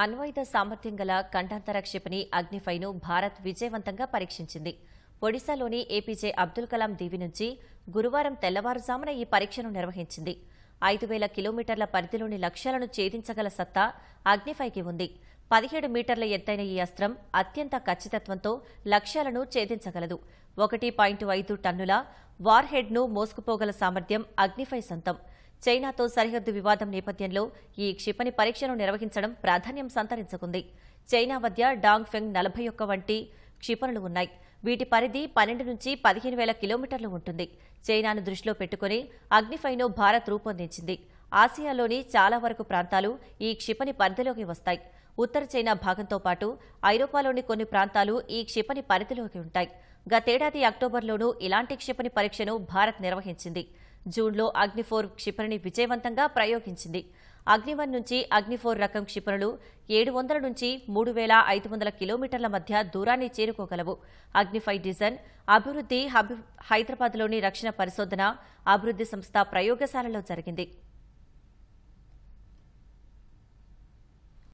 అణ్వాయుధ సామర్థ్యం గల ఖండాంతర క్షిపణి అగ్నిఫైను భారత్ విజయవంతంగా పరీక్షించింది ఒడిశాలోని ఏపీజే అబ్దుల్ కలాం దీవి నుంచి గురువారం తెల్లవారుజామున ఈ పరీక్షను నిర్వహించింది ఐదు వేల కిలోమీటర్ల పరిధిలోని లక్ష్యాలను ఛేదించగల సత్తా అగ్నిఫైకి ఉంది పదిహేడు మీటర్ల ఎత్తైన ఈ అస్త్రం అత్యంత ఖచ్చితత్వంతో లక్ష్యాలను ఛేదించగలదు ఒకటి పాయింట్ ఐదు టన్నుల వార్హెడ్ను మోసుకుపోగల సామర్థ్యం అగ్నిఫై సొంతం చైనాతో సరిహద్దు వివాదం నేపథ్యంలో ఈ క్షిపణి పరీక్షను నిర్వహించడం ప్రాధాన్యం సంతరించుకుంది చైనా వద్ద డాంగ్ ఫెంగ్ నలభై ఒక్క వంటి క్షిపణులు ఉన్నాయి వీటి పరిధి పన్నెండు నుంచి పదిహేను వేల కిలోమీటర్లు ఉంటుంది చైనాను దృష్టిలో పెట్టుకుని అగ్నిఫైను భారత్ రూపొందించింది ఆసియాలోని చాలా వరకు ప్రాంతాలు ఈ క్షిపణి పరిధిలోకి వస్తాయి ఉత్తర చైనా భాగంతో పాటు ఐరోపాలోని కొన్ని ప్రాంతాలు ఈ క్షిపణి పరిధిలోకి ఉంటాయి గతేడాది అక్టోబర్లోనూ ఇలాంటి క్షిపణి పరీక్షను భారత్ నిర్వహించింది జూన్లో అగ్నిఫోర్ క్షిపణిని విజయవంతంగా ప్రయోగించింది అగ్నివన్ నుంచి అగ్నిఫోర్ రకం క్షిపణులు ఏడు వందల నుంచి మూడు వేల ఐదు వందల కిలోమీటర్ల మధ్య దూరాన్ని చేరుకోగలవు అగ్నిఫై డిజన్ అభివృద్ది హైదరాబాద్లోని రక్షణ పరిశోధన అభివృద్ది సంస్థ ప్రయోగశాలలో జరిగింది